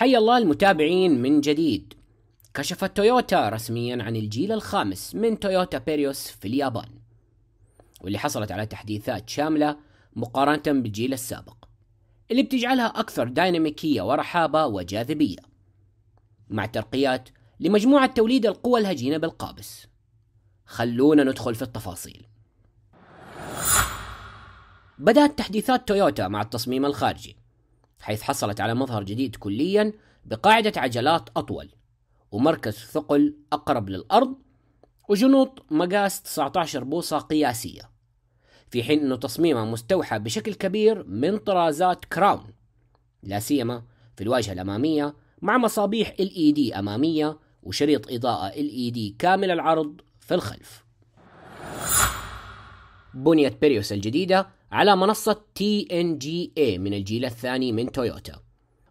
حيا الله المتابعين من جديد كشفت تويوتا رسميا عن الجيل الخامس من تويوتا بيريوس في اليابان واللي حصلت على تحديثات شاملة مقارنة بالجيل السابق اللي بتجعلها أكثر ديناميكية ورحابة وجاذبية مع ترقيات لمجموعة توليد القوى الهجينة بالقابس خلونا ندخل في التفاصيل بدأت تحديثات تويوتا مع التصميم الخارجي حيث حصلت على مظهر جديد كليا بقاعدة عجلات أطول ومركز ثقل أقرب للأرض وجنوط مقاس 19 بوصة قياسية في حين أنه تصميمها مستوحى بشكل كبير من طرازات كراون لا سيما في الواجهة الأمامية مع مصابيح LED أمامية وشريط إضاءة LED كامل العرض في الخلف بنيت بيريوس الجديدة على منصة TNGA من الجيل الثاني من تويوتا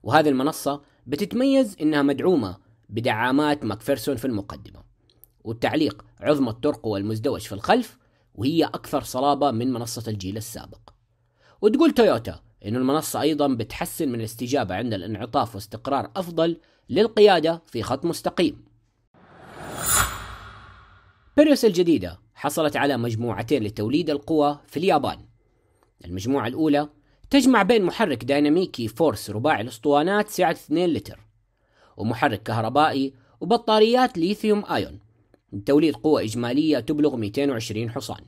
وهذه المنصة بتتميز إنها مدعومة بدعامات ماكفيرسون في المقدمة والتعليق عظمى الطرق والمزدوج في الخلف وهي أكثر صلابة من منصة الجيل السابق وتقول تويوتا إن المنصة أيضا بتحسن من الاستجابة عند الانعطاف واستقرار أفضل للقيادة في خط مستقيم بريوس الجديدة حصلت على مجموعتين لتوليد القوى في اليابان المجموعة الأولى تجمع بين محرك ديناميكي فورس رباعي الأسطوانات سعة 2 لتر ومحرك كهربائي وبطاريات ليثيوم آيون لتوليد قوة إجمالية تبلغ 220 حصان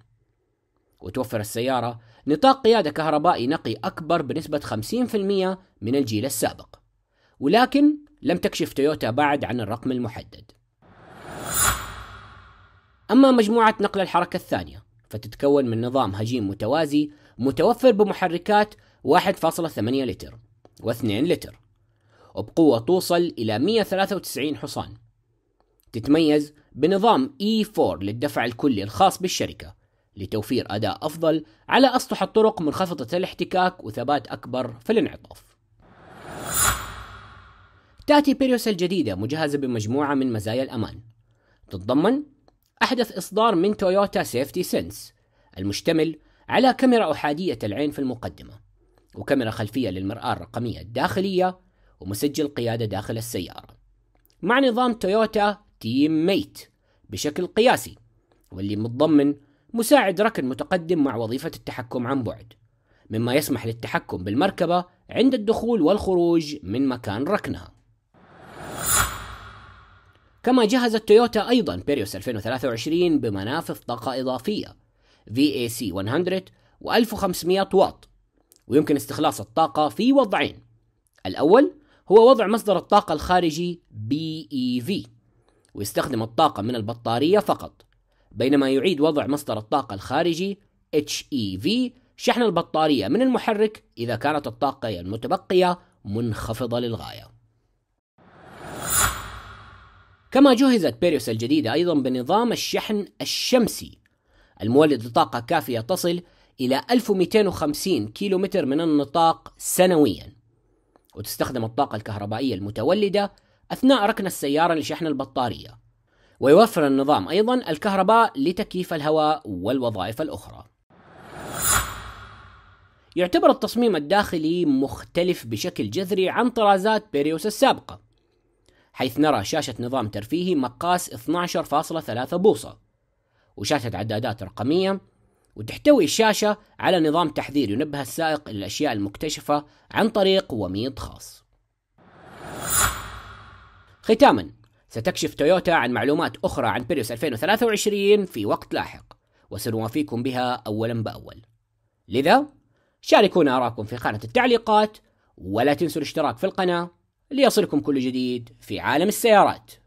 وتوفر السيارة نطاق قيادة كهربائي نقي أكبر بنسبة 50% من الجيل السابق ولكن لم تكشف تويوتا بعد عن الرقم المحدد أما مجموعة نقل الحركة الثانية فتتكون من نظام هجين متوازي متوفر بمحركات 1.8 لتر و2 لتر وبقوة توصل إلى 193 حصان تتميز بنظام E4 للدفع الكلي الخاص بالشركة لتوفير أداء أفضل على أسطح الطرق منخفضة الاحتكاك وثبات أكبر في الانعطاف تأتي بيريوس الجديدة مجهزة بمجموعة من مزايا الأمان تتضمن أحدث إصدار من تويوتا سيفتي سنس المشتمل على كاميرا أحادية العين في المقدمة وكاميرا خلفية للمرآة الرقمية الداخلية ومسجل قيادة داخل السيارة مع نظام تويوتا تيم ميت بشكل قياسي واللي متضمن مساعد ركن متقدم مع وظيفة التحكم عن بعد مما يسمح للتحكم بالمركبة عند الدخول والخروج من مكان ركنها كما جهزت تويوتا أيضا بيريوس 2023 بمنافذ طاقة إضافية VAC 100 و 1500 واط ويمكن استخلاص الطاقة في وضعين الأول هو وضع مصدر الطاقة الخارجي BEV ويستخدم الطاقة من البطارية فقط بينما يعيد وضع مصدر الطاقة الخارجي HEV شحن البطارية من المحرك إذا كانت الطاقة المتبقية منخفضة للغاية كما جهزت بيريوس الجديدة أيضا بنظام الشحن الشمسي المولد لطاقة كافية تصل إلى 1250 كيلومتر من النطاق سنويا وتستخدم الطاقة الكهربائية المتولدة أثناء ركن السيارة لشحن البطارية ويوفر النظام أيضا الكهرباء لتكييف الهواء والوظائف الأخرى يعتبر التصميم الداخلي مختلف بشكل جذري عن طرازات بيريوس السابقة حيث نرى شاشة نظام ترفيهي مقاس 12.3 بوصة وشاشة عدادات رقمية وتحتوي الشاشة على نظام تحذير ينبه السائق للأشياء المكتشفة عن طريق وميض خاص ختاما ستكشف تويوتا عن معلومات أخرى عن بيريوس 2023 في وقت لاحق وسنوافيكم بها أولا بأول لذا شاركونا آراءكم في خانة التعليقات ولا تنسوا الاشتراك في القناة ليصلكم كل جديد في عالم السيارات